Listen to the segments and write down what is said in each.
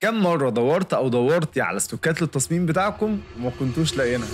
كم مرة دورت أو دورتي على استوكات للتصميم بتاعكم وما كنتوش لاقيينها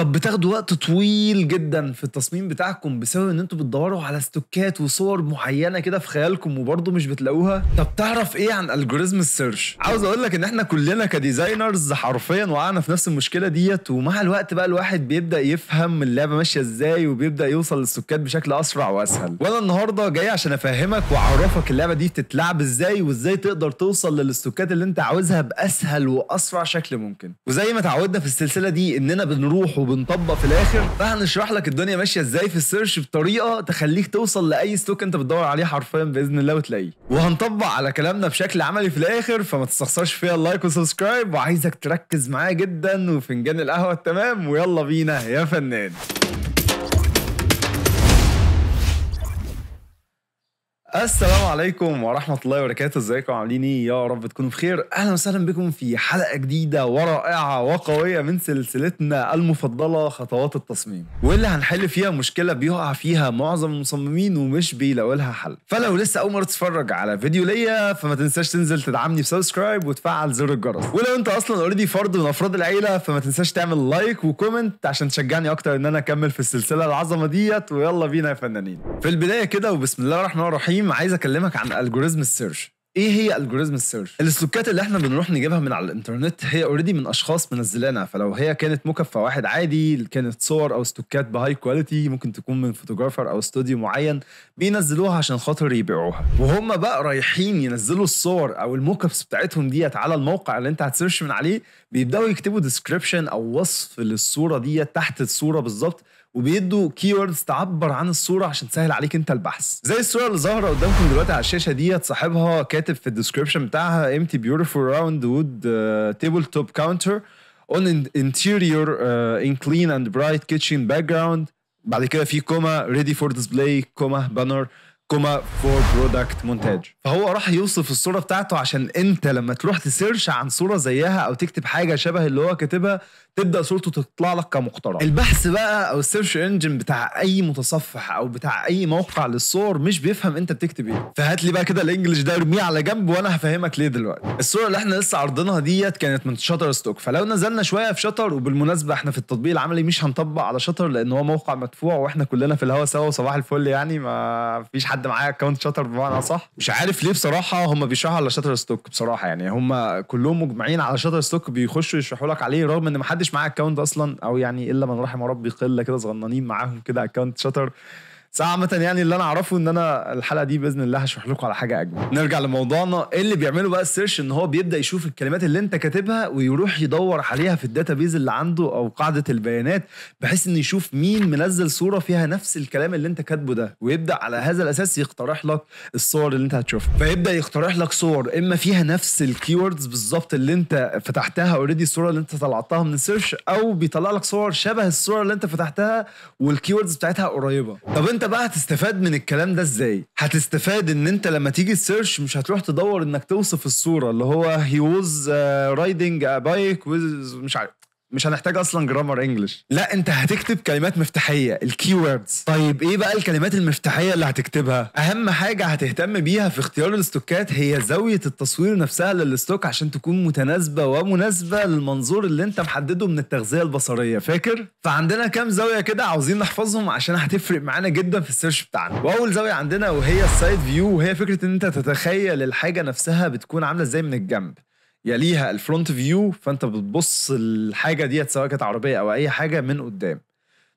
طب بتاخدوا وقت طويل جدا في التصميم بتاعكم بسبب ان انتوا بتدوروا على ستوكات وصور معينه كده في خيالكم وبرضه مش بتلاقوها طب تعرف ايه عن الجوريزم السيرش عاوز اقول لك ان احنا كلنا كديزاينرز حرفيا وقعنا في نفس المشكله ديت ومع الوقت بقى الواحد بيبدا يفهم اللعبه ماشيه ازاي وبيبدا يوصل للستوكات بشكل اسرع واسهل وانا النهارده جاي عشان افهمك واعرفك اللعبه دي بتتلعب ازاي وازاي تقدر توصل للستوكات اللي انت عاوزها باسهل واسرع شكل ممكن وزي ما تعودنا في السلسله دي اننا بنروح وبنطبق في الاخر فهنشرح لك الدنيا ماشيه ازاي في السيرش بطريقه تخليك توصل لاي ستوك انت بتدور عليه حرفيا باذن الله وتلاقيه وهنطبق على كلامنا بشكل عملي في الاخر فما تستخسرش فيها اللايك وسبسكرايب وعايزك تركز معايا جدا وفنجان القهوه التمام ويلا بينا يا فنان السلام عليكم ورحمة الله وبركاته ازيكم عاملين ايه يا رب تكونوا بخير اهلا وسهلا بكم في حلقة جديدة ورائعة وقوية من سلسلتنا المفضلة خطوات التصميم واللي هنحل فيها مشكلة بيقع فيها معظم المصممين ومش بيلاقوا لها حل فلو لسه اول مرة تتفرج على فيديو ليا فما تنساش تنزل تدعمني بسبسكرايب وتفعل زر الجرس ولو انت اصلا اوريدي فرد من افراد العيلة فما تنساش تعمل لايك وكومنت عشان تشجعني اكتر ان انا اكمل في السلسلة العظمة ديت ويلا بينا يا فنانين في البداية كده وبسم الله الرحمن الرحيم التقييم عايز اكلمك عن الجوريزم السيرش ايه هي الجوريزم السيرش السلوكات اللي احنا بنروح نجيبها من على الانترنت هي اوريدي من اشخاص منزلينها فلو هي كانت مكفى واحد عادي كانت صور او ستوكات بهاي كواليتي ممكن تكون من فوتوجرافر او استوديو معين بينزلوها عشان خاطر يبيعوها وهم بقى رايحين ينزلوا الصور او الموكبس بتاعتهم ديت على الموقع اللي انت هتسيرش من عليه بيبداوا يكتبوا ديسكريبشن او وصف للصوره ديت تحت الصوره بالظبط وبيدوا كيوردز تعبر عن الصوره عشان تسهل عليك انت البحث زي الصوره اللي ظاهره قدامكم دلوقتي على الشاشه ديت صاحبها كاتب في الديسكربشن بتاعها امتي بيوتيفول راوند وود تيبل توب كاونتر اون انتيريور ان كلين اند برايت كيتشن باك جراوند بعد كده في كوما ريدي فور ديسبلاي كوما بانر كوما فور برودكت مونتاج آه. فهو راح يوصف الصوره بتاعته عشان انت لما تروح تسيرش عن صوره زيها او تكتب حاجه شبه اللي هو كاتبها تبدا صورته تطلع لك كمقترح البحث بقى او السيرش انجن بتاع اي متصفح او بتاع اي موقع للصور مش بيفهم انت بتكتب ايه فهات لي بقى كده الانجليش ده ارميه على جنب وانا هفهمك ليه دلوقتي الصوره اللي احنا لسه عرضناها ديت كانت من شاتر ستوك فلو نزلنا شويه في شاتر وبالمناسبه احنا في التطبيق العملي مش هنطبق على شاتر لان هو موقع مدفوع واحنا كلنا في الهوا سوا وصباح الفل يعني ما فيش حد حد معاه اكونت شاتر بمعنى صح مش عارف ليه بصراحه هم بيشرحوا على شاتر ستوك بصراحه يعني هم كلهم مجمعين على شاتر ستوك بيخشوا يشرحوا لك عليه رغم ان ما حدش معاه اكونت اصلا او يعني الا من رحم ربي قله كده صغننين معاهم كده اكونت شاتر بس عامة يعني اللي انا اعرفه ان انا الحلقه دي باذن الله هشرح لكم على حاجه اجمل نرجع لموضوعنا ايه اللي بيعمله بقى السيرش ان هو بيبدا يشوف الكلمات اللي انت كاتبها ويروح يدور عليها في الداتا بيز اللي عنده او قاعده البيانات بحيث انه يشوف مين منزل صوره فيها نفس الكلام اللي انت كاتبه ده ويبدا على هذا الاساس يقترح لك الصور اللي انت هتشوفها فيبدا يقترح لك صور اما فيها نفس الكيوردز بالظبط اللي انت فتحتها اوريدي الصوره اللي انت طلعتها من السيرش او بيطلع لك صور شبه الصوره اللي انت فتحتها والكيوردز بتاعتها قريبه طب انت بقى هتستفاد من الكلام ده ازاي هتستفاد ان انت لما تيجي تسيرش مش هتروح تدور انك توصف الصوره اللي هو هي ووز رايدنج بايك مش عارف مش هنحتاج اصلا جرامر انجلش لا انت هتكتب كلمات مفتاحيه الكي ووردز طيب ايه بقى الكلمات المفتاحيه اللي هتكتبها اهم حاجه هتهتم بيها في اختيار الاستوكات هي زاويه التصوير نفسها للاستوك عشان تكون متناسبه ومناسبه للمنظور اللي انت محدده من التغذيه البصريه فاكر فعندنا كام زاويه كده عاوزين نحفظهم عشان هتفرق معانا جدا في السيرش بتاعنا واول زاويه عندنا وهي السايد فيو وهي فكره ان انت تتخيل الحاجه نفسها بتكون عامله ازاي من الجنب يليها الفرونت فيو فانت بتبص الحاجه ديت سواء كانت عربيه او اي حاجه من قدام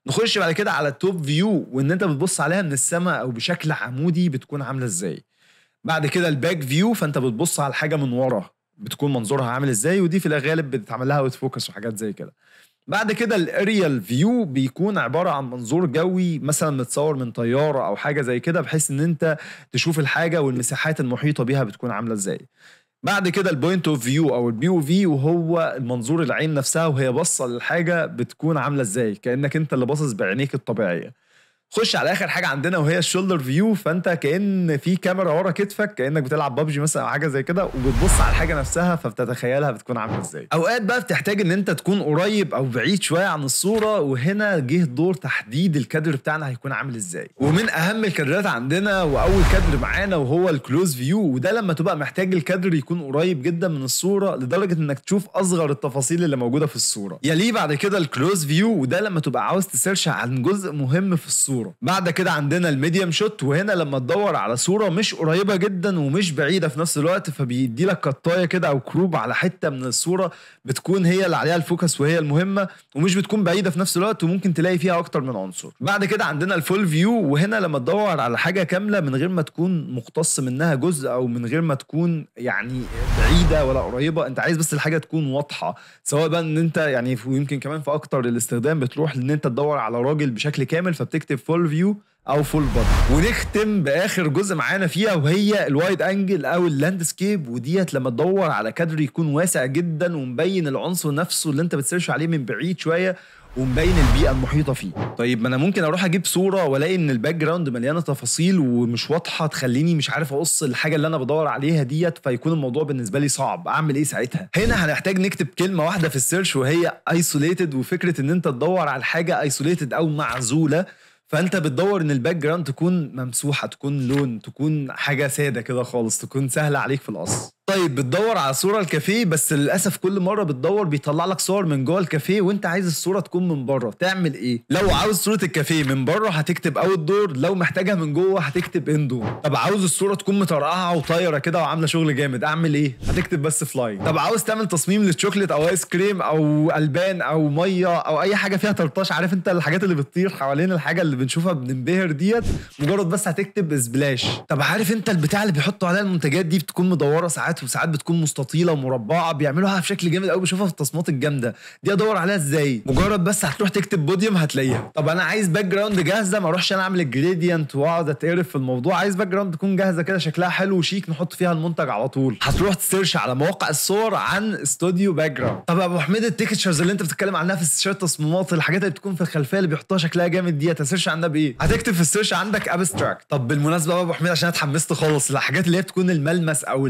نخش بعد كده على التوب فيو وان انت بتبص عليها من السماء او بشكل عمودي بتكون عامله ازاي بعد كده الباك فيو فانت بتبص على الحاجه من ورا بتكون منظورها عامل ازاي ودي في الغالب بتتعمل لها اوت فوكس وحاجات زي كده بعد كده الاريال فيو بيكون عباره عن منظور جوي مثلا متصور من طياره او حاجه زي كده بحيث ان انت تشوف الحاجه والمساحات المحيطه بيها بتكون عامله ازاي بعد كده البوينت اوف فيو او البي او في وهو المنظور العين نفسها وهي باصه للحاجه بتكون عامله ازاي كانك انت اللي باصص بعينيك الطبيعيه خش على اخر حاجه عندنا وهي الشولدر فيو فانت كان في كاميرا ورا كتفك كانك بتلعب ببجي مثلا او حاجه زي كده وبتبص على الحاجه نفسها فبتتخيلها بتكون عامله ازاي اوقات بقى بتحتاج ان انت تكون قريب او بعيد شويه عن الصوره وهنا جه دور تحديد الكادر بتاعنا هيكون عامل ازاي ومن اهم الكادرات عندنا واول كادر معانا وهو الكلوز فيو وده لما تبقى محتاج الكادر يكون قريب جدا من الصوره لدرجه انك تشوف اصغر التفاصيل اللي موجوده في الصوره يليه بعد كده الكلوز فيو وده لما تبقى عاوز تسيرش عن جزء مهم في الصوره الصوره بعد كده عندنا الميديم شوت وهنا لما تدور على صوره مش قريبه جدا ومش بعيده في نفس الوقت فبيدي لك قطايه كده او كروب على حته من الصوره بتكون هي اللي عليها الفوكس وهي المهمه ومش بتكون بعيده في نفس الوقت وممكن تلاقي فيها اكتر من عنصر بعد كده عندنا الفول فيو وهنا لما تدور على حاجه كامله من غير ما تكون مختص منها جزء او من غير ما تكون يعني بعيده ولا قريبه انت عايز بس الحاجه تكون واضحه سواء بقى ان انت يعني ويمكن كمان في اكتر الاستخدام بتروح لان انت تدور على راجل بشكل كامل فبتكتب فول فيو او فول بادي ونختم باخر جزء معانا فيها وهي الوايد انجل او اللاندسكيب وديت لما تدور على كادر يكون واسع جدا ومبين العنصر نفسه اللي انت بتسيرش عليه من بعيد شويه ومبين البيئه المحيطه فيه طيب ما انا ممكن اروح اجيب صوره والاقي ان الباك جراوند مليانه تفاصيل ومش واضحه تخليني مش عارف اقص الحاجه اللي انا بدور عليها ديت فيكون الموضوع بالنسبه لي صعب اعمل ايه ساعتها هنا هنحتاج نكتب كلمه واحده في السيرش وهي ايسوليتد وفكره ان انت تدور على حاجه ايسوليتد او معزوله فانت بتدور ان الباك جراوند تكون ممسوحه تكون لون تكون حاجه ساده كده خالص تكون سهله عليك في القص طيب بتدور على صوره الكافيه بس للاسف كل مره بتدور بيطلع لك صور من جوه الكافيه وانت عايز الصوره تكون من بره تعمل ايه لو عاوز صوره الكافيه من بره هتكتب اوت دور لو محتاجها من جوه هتكتب اندور طب عاوز الصوره تكون مطرقعه وطايره كده وعامله شغل جامد اعمل ايه هتكتب بس فلاي طب عاوز تعمل تصميم للشوكليت او ايس كريم او البان او ميه او اي حاجه فيها ترطاش عارف انت الحاجات اللي بتطير حوالين الحاجه اللي بنشوفها بننبهر ديت مجرد بس هتكتب سبلاش طب عارف انت البتاع اللي بيحطوا عليها المنتجات دي بتكون مدوره ساعات وساعات بتكون مستطيله ومربعه بيعملوها بشكل جامد قوي بشوفها في التصميمات الجامده دي ادور عليها ازاي مجرد بس هتروح تكتب بوديوم هتلاقيها طب انا عايز باك جراوند جاهزه ما اروحش انا اعمل الجريدينت واقعد اتقرف في الموضوع عايز باك جراوند تكون جاهزه كده شكلها حلو وشيك نحط فيها المنتج على طول هتروح تسيرش على مواقع الصور عن استوديو باك جراوند طب ابو حميد التيكتشرز اللي انت بتتكلم عنها في استشاره التصميمات الحاجات اللي بتكون في الخلفيه اللي بيحطوها شكلها جامد دي هتسيرش عنها بايه هتكتب في السيرش عندك ابستراكت طب بالمناسبه بقى ابو حميد عشان اتحمست خالص الحاجات اللي هي بتكون الملمس او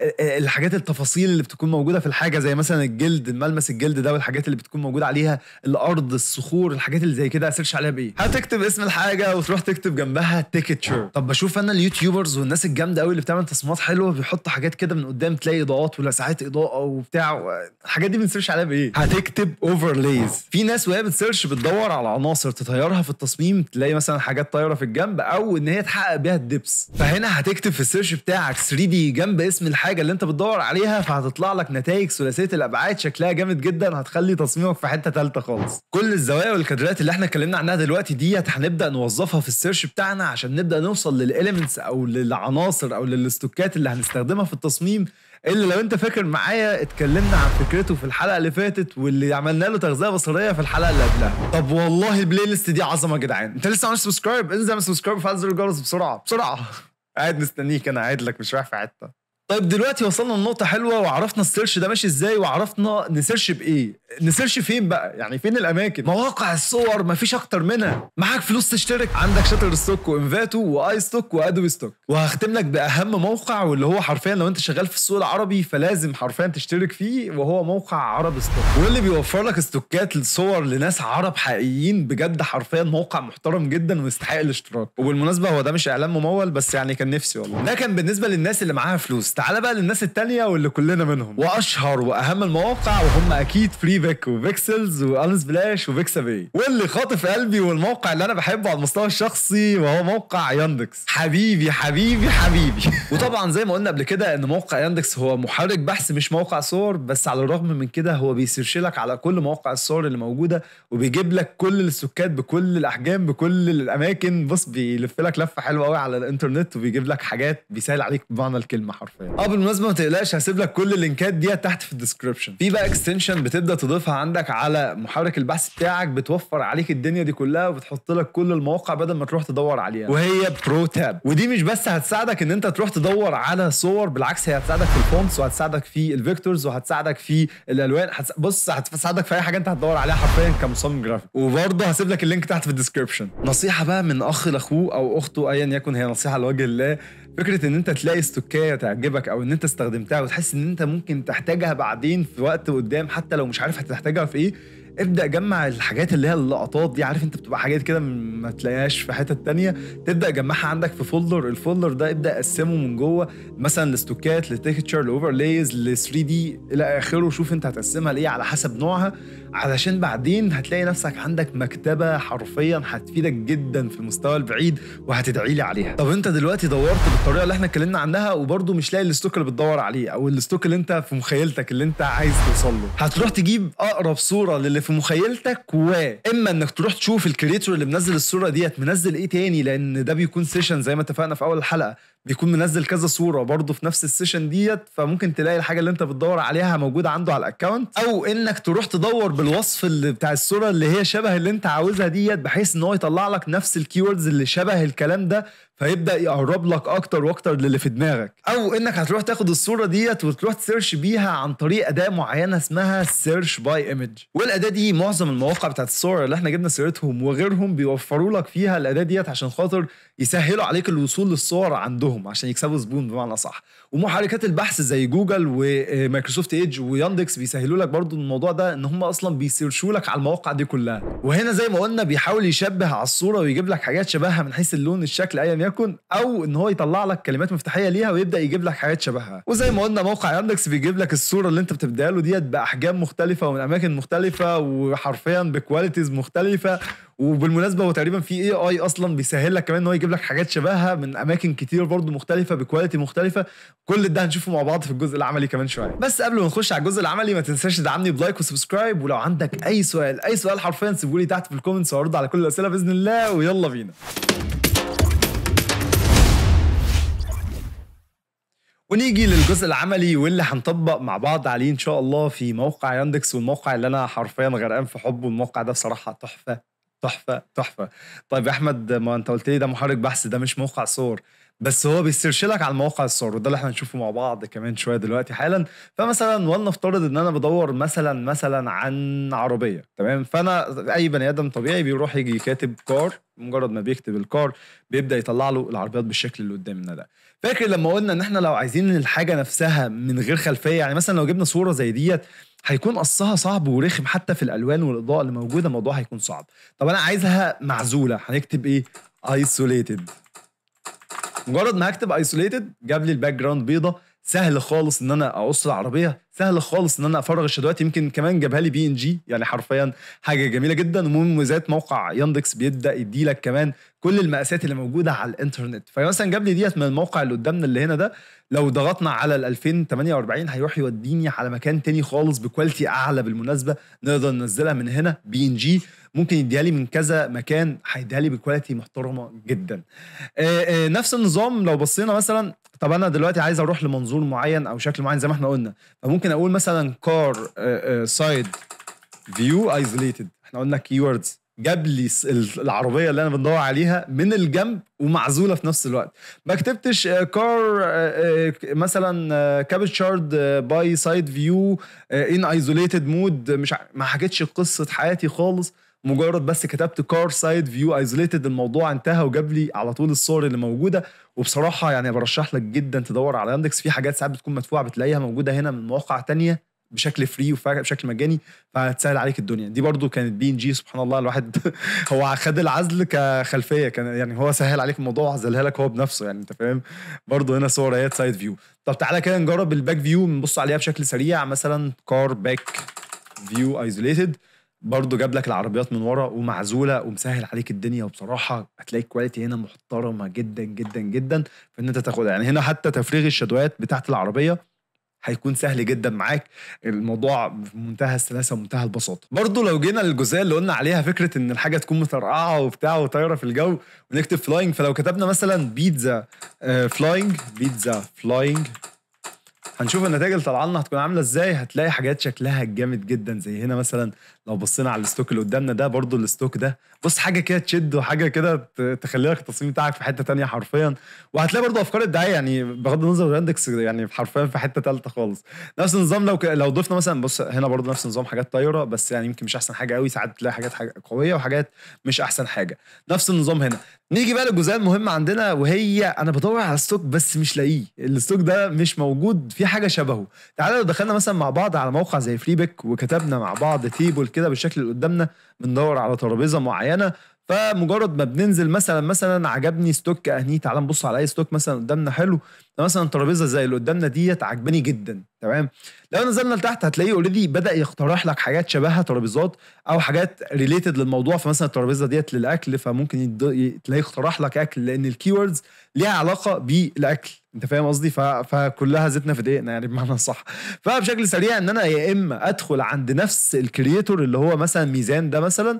آه، آه، الحاجات التفاصيل اللي بتكون موجوده في الحاجه زي مثلا الجلد الملمس الجلد ده والحاجات اللي بتكون موجوده عليها الارض الصخور الحاجات اللي زي كده سيرش عليها بايه هتكتب اسم الحاجه وتروح تكتب جنبها تيكتشر طب بشوف انا اليوتيوبرز والناس الجامده قوي اللي بتعمل تصميمات حلوه بيحطوا حاجات كده من قدام تلاقي اضاءات ولا ساعات اضاءه وبتاع الحاجات دي بنسيرش عليها بايه هتكتب اوفرليز في ناس وهي بتسيرش بتدور على عناصر تطيرها في التصميم تلاقي مثلا حاجات طايره في الجنب او ان هي تحقق بيها الدبس فهنا هتكتب في السيرش بتاعك 3 دي جنب اسم اسم الحاجه اللي انت بتدور عليها فهتطلع لك نتائج ثلاثيه الابعاد شكلها جامد جدا هتخلي تصميمك في حته ثالثه خالص كل الزوايا والكادرات اللي احنا اتكلمنا عنها دلوقتي ديت هنبدا نوظفها في السيرش بتاعنا عشان نبدا نوصل للاليمنتس او للعناصر او للاستوكات اللي هنستخدمها في التصميم اللي لو انت فاكر معايا اتكلمنا عن فكرته في الحلقه اللي فاتت واللي عملنا له تغذيه بصريه في الحلقه اللي قبلها طب والله البلاي ليست دي عظمه يا جدعان انت لسه عامل سبسكرايب انزل سبسكرايب وفعل زر الجرس بسرعه بسرعه قاعد مستنيك انا قاعد لك مش رايح في حته طيب دلوقتي وصلنا لنقطه حلوه وعرفنا السيرش ده ماشي ازاي وعرفنا نسيرش بايه نسيرش فين بقى يعني فين الاماكن مواقع الصور مفيش اكتر منها معاك فلوس تشترك عندك شاتر ستوك وانفاتو واي ستوك وادوبي ستوك وهختم لك باهم موقع واللي هو حرفيا لو انت شغال في السوق العربي فلازم حرفيا تشترك فيه وهو موقع عرب ستوك واللي بيوفر لك ستوكات لصور لناس عرب حقيقيين بجد حرفيا موقع محترم جدا ويستحق الاشتراك وبالمناسبه هو ده مش اعلان ممول بس يعني كان نفسي والله ده كان بالنسبه للناس اللي معاها فلوس تعالى بقى للناس التانية واللي كلنا منهم واشهر واهم المواقع وهم اكيد فري بيك وبيكسلز والانس بلاش وبيكسا بي واللي خاطف قلبي والموقع اللي انا بحبه على المستوى الشخصي وهو موقع ياندكس حبيبي حبيبي حبيبي وطبعا زي ما قلنا قبل كده ان موقع ياندكس هو محرك بحث مش موقع صور بس على الرغم من كده هو بيسيرش لك على كل مواقع الصور اللي موجوده وبيجيب لك كل السكات بكل الاحجام بكل الاماكن بص بيلف لك لفه حلوه قوي على الانترنت وبيجيب لك حاجات بيسهل عليك بمعنى الكلمه حرفيا اه بالمناسبه ما تقلقش هسيب لك كل اللينكات دي تحت في الديسكربشن في بقى اكستنشن بتبدا تضيفها عندك على محرك البحث بتاعك بتوفر عليك الدنيا دي كلها وبتحط لك كل المواقع بدل ما تروح تدور عليها وهي برو تاب ودي مش بس هتساعدك ان انت تروح تدور على صور بالعكس هي هتساعدك في الفونتس وهتساعدك في الفيكتورز وهتساعدك في الالوان هتس... بص هتساعدك في اي حاجه انت هتدور عليها حرفيا كمصمم جرافيك وبرضه هسيب لك اللينك تحت في الديسكربشن نصيحه بقى من اخ لاخوه او اخته ايا يكن هي نصيحه لوجه الله فكره ان انت تلاقي استوكايه تعجبك او ان انت استخدمتها وتحس ان انت ممكن تحتاجها بعدين في وقت قدام حتى لو مش عارف هتحتاجها في ايه ابدا جمع الحاجات اللي هي اللقطات دي عارف انت بتبقى حاجات كده ما تلاقيهاش في حتت تانية تبدا جمعها عندك في فولدر الفولدر ده ابدا قسمه من جوه مثلا لستوكات لتكتشر لاوفرليز ل 3 دي الى اخره شوف انت هتقسمها لايه على حسب نوعها علشان بعدين هتلاقي نفسك عندك مكتبه حرفيا هتفيدك جدا في المستوى البعيد وهتدعي لي عليها طب انت دلوقتي دورت بالطريقه اللي احنا اتكلمنا عنها وبرده مش لاقي الستوك اللي بتدور عليه او الستوك اللي انت في مخيلتك اللي انت عايز توصل له هتروح تجيب اقرب صوره لل اللي في مخيلتك و اما انك تروح تشوف الكريتور اللي منزل الصوره ديت منزل ايه تاني لان ده بيكون سيشن زي ما اتفقنا في اول الحلقه بيكون منزل كذا صوره برضه في نفس السيشن ديت فممكن تلاقي الحاجه اللي انت بتدور عليها موجوده عنده على الاكونت او انك تروح تدور بالوصف اللي بتاع الصوره اللي هي شبه اللي انت عاوزها ديت بحيث ان هو يطلع لك نفس الكيوردز اللي شبه الكلام ده فيبدا يقرب لك اكتر واكتر للي في دماغك او انك هتروح تاخد الصوره ديت وتروح تسيرش بيها عن طريق اداه معينه اسمها سيرش باي ايمج والاداه دي معظم المواقع بتاعت الصور اللي احنا جبنا سيرتهم وغيرهم بيوفروا لك فيها الاداه ديت عشان خاطر يسهلوا عليك الوصول للصور عندهم عشان يكسبوا زبون بمعنى صح ومحركات البحث زي جوجل ومايكروسوفت ايدج وياندكس بيسهلوا لك برضو الموضوع ده ان هم اصلا بيسيرشوا لك على المواقع دي كلها وهنا زي ما قلنا بيحاول يشبه على الصوره ويجيب لك حاجات شبهها من حيث اللون الشكل ايا يكن او ان هو يطلع لك كلمات مفتاحيه ليها ويبدا يجيب لك حاجات شبهها وزي ما قلنا موقع ياندكس بيجيب لك الصوره اللي انت بتبدا له ديت باحجام مختلفه ومن اماكن مختلفه وحرفيا بكواليتيز مختلفه وبالمناسبه هو تقريبا في اي اي اصلا بيسهل لك كمان ان هو يجيب لك حاجات شبهها من اماكن كتير برضو مختلفه بكواليتي مختلفه كل ده هنشوفه مع بعض في الجزء العملي كمان شويه بس قبل ما نخش على الجزء العملي ما تنساش تدعمني بلايك وسبسكرايب ولو عندك اي سؤال اي سؤال حرفيا سيبه لي تحت في الكومنتس وهرد على كل الاسئله باذن الله ويلا بينا ونيجي للجزء العملي واللي هنطبق مع بعض عليه ان شاء الله في موقع ياندكس والموقع اللي انا حرفيا غرقان في حبه الموقع ده بصراحه تحفه تحفه تحفه طيب يا احمد ما انت قلت لي ده محرك بحث ده مش موقع صور بس هو بيسترشلك على المواقع الصور وده اللي احنا هنشوفه مع بعض كمان شويه دلوقتي حالا فمثلا ولنفترض ان انا بدور مثلا مثلا عن عربيه تمام فانا اي بني ادم طبيعي بيروح يجي كاتب كار مجرد ما بيكتب الكار بيبدا يطلع له العربيات بالشكل اللي قدامنا ده فاكر لما قلنا ان احنا لو عايزين الحاجه نفسها من غير خلفيه يعني مثلا لو جبنا صوره زي ديت هيكون قصها صعب ورخم حتى في الالوان والاضاءه اللي موجوده الموضوع هيكون صعب طب انا عايزها معزوله هنكتب ايه ايسوليتد مجرد ما هكتب ايسوليتد جاب لي الباك جراوند بيضه سهل خالص ان انا اقص العربيه سهل خالص ان انا افرغ الشدوات يمكن كمان جابها لي بي ان جي يعني حرفيا حاجه جميله جدا ومن مميزات موقع ياندكس بيبدا يدي لك كمان كل المقاسات اللي موجوده على الانترنت فمثلا جاب لي ديت من الموقع اللي قدامنا اللي هنا ده لو ضغطنا على ال 2048 هيروح يوديني على مكان تاني خالص بكواليتي اعلى بالمناسبه نقدر ننزلها من هنا بي ان جي ممكن يديها لي من كذا مكان هيديها لي بكواليتي محترمه جدا آه، آه، نفس النظام لو بصينا مثلا طب انا دلوقتي عايز اروح لمنظور معين او شكل معين زي ما احنا قلنا فممكن اقول مثلا كار سايد فيو ايزوليتد احنا قلنا كيوردز جاب لي العربيه اللي انا بندور عليها من الجنب ومعزوله في نفس الوقت ما كتبتش كار آه، مثلا كابتشارد باي سايد فيو ان ايزوليتد مود مش ما حكيتش قصه حياتي خالص مجرد بس كتبت كار سايد فيو ايزوليتد الموضوع انتهى وجاب لي على طول الصور اللي موجوده وبصراحه يعني برشح لك جدا تدور على ياندكس في حاجات ساعات بتكون مدفوعه بتلاقيها موجوده هنا من مواقع تانية بشكل فري وبشكل مجاني فهتسهل عليك الدنيا دي برضو كانت بي ان جي سبحان الله الواحد هو خد العزل كخلفيه كان يعني هو سهل عليك الموضوع وعزلها لك هو بنفسه يعني انت فاهم برضو هنا صور هي سايد فيو طب تعالى كده نجرب الباك فيو نبص عليها بشكل سريع مثلا كار باك فيو ايزوليتد برضه جاب لك العربيات من ورا ومعزوله ومسهل عليك الدنيا وبصراحه هتلاقي الكواليتي هنا محترمه جدا جدا جدا في ان انت تاخدها يعني هنا حتى تفريغ الشدوات بتاعت العربيه هيكون سهل جدا معاك الموضوع في منتهى السلاسه ومنتهى البساطه برضه لو جينا للجزئيه اللي قلنا عليها فكره ان الحاجه تكون مترقعه وبتاع وطايره في الجو ونكتب فلاينج فلو كتبنا مثلا بيتزا فلاينج بيتزا فلاينج هنشوف النتائج اللي طالعه لنا هتكون عامله ازاي هتلاقي حاجات شكلها جامد جدا زي هنا مثلا لو بصينا على الستوك اللي قدامنا ده برضو الستوك ده بص حاجه كده تشد وحاجه كده تخلي لك التصميم بتاعك في حته تانية حرفيا وهتلاقي برضو افكار الدعايه يعني بغض النظر الراندكس يعني حرفيا في حته ثالثه خالص نفس النظام لو ك... لو ضفنا مثلا بص هنا برضو نفس النظام حاجات طايره بس يعني يمكن مش احسن حاجه قوي ساعات تلاقي حاجات حاجة قويه وحاجات مش احسن حاجه نفس النظام هنا نيجي بقى للجزئيه المهمه عندنا وهي انا بدور على ستوك بس مش لاقيه الستوك ده مش موجود في حاجه شبهه تعالى لو دخلنا مثلا مع بعض على موقع زي فليبك وكتبنا مع بعض تيبل كده بالشكل اللي قدامنا بندور على ترابيزه معينه فمجرد ما بننزل مثلا مثلا عجبني ستوك اهني تعال نبص على اي ستوك مثلا قدامنا حلو مثلا ترابيزه زي اللي قدامنا ديت عجباني جدا تمام لو نزلنا لتحت هتلاقيه اوريدي بدا يقترح لك حاجات شبهها ترابيزات او حاجات ريليتد للموضوع فمثلا الترابيزه ديت للاكل فممكن تلاقيه اقترح لك اكل لان الكيوردز ليها علاقه بالاكل انت فاهم قصدي فكلها زيتنا في دقيقنا يعني بمعنى صح فبشكل سريع ان انا يا اما ادخل عند نفس الكرييتور اللي هو مثلا ميزان ده مثلا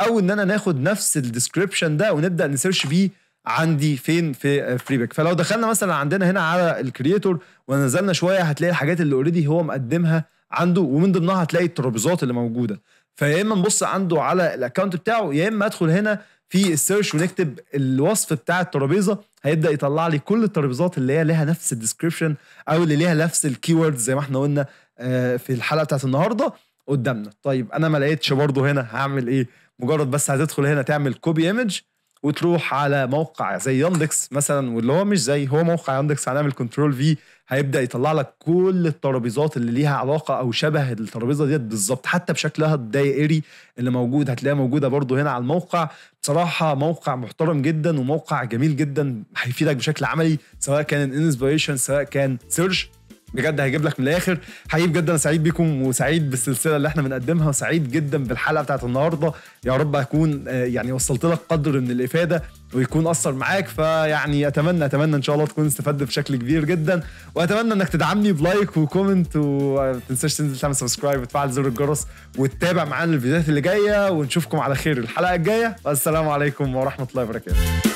او ان انا ناخد نفس الديسكريبشن ده ونبدا نسيرش بيه عندي فين في فريبك فلو دخلنا مثلا عندنا هنا على الكرييتور ونزلنا شويه هتلاقي الحاجات اللي اوريدي هو مقدمها عنده ومن ضمنها هتلاقي الترابيزات اللي موجوده فيا اما نبص عنده على الاكونت بتاعه يا اما ادخل هنا في السيرش ونكتب الوصف بتاع الترابيزه هيبدا يطلع لي كل الترابيزات اللي هي ليها نفس الديسكريبشن او اللي ليها نفس الكيوردز زي ما احنا قلنا آه، في الحلقه بتاعت النهارده قدامنا طيب انا ما لقيتش برضه هنا هعمل ايه مجرد بس هتدخل هنا تعمل كوبي ايمج وتروح على موقع زي ياندكس مثلا واللي هو مش زي هو موقع ياندكس هنعمل كنترول في هيبدا يطلع لك كل الترابيزات اللي ليها علاقه او شبه الترابيزه ديت بالظبط حتى بشكلها الدائري اللي موجود هتلاقيها موجوده برده هنا على الموقع بصراحه موقع محترم جدا وموقع جميل جدا هيفيدك بشكل عملي سواء كان الانسبيريشن سواء كان سيرش بجد هيجيب لك من الاخر حقيقي بجد انا سعيد بيكم وسعيد بالسلسله اللي احنا بنقدمها وسعيد جدا بالحلقه بتاعت النهارده يا رب اكون آه، يعني وصلت لك قدر من الافاده ويكون اثر معاك فيعني اتمنى اتمنى ان شاء الله تكون استفدت بشكل كبير جدا واتمنى انك تدعمني بلايك وكومنت وما تنساش تنزل تعمل سبسكرايب وتفعل زر الجرس وتتابع معانا الفيديوهات اللي جايه ونشوفكم على خير الحلقه الجايه والسلام عليكم ورحمه الله وبركاته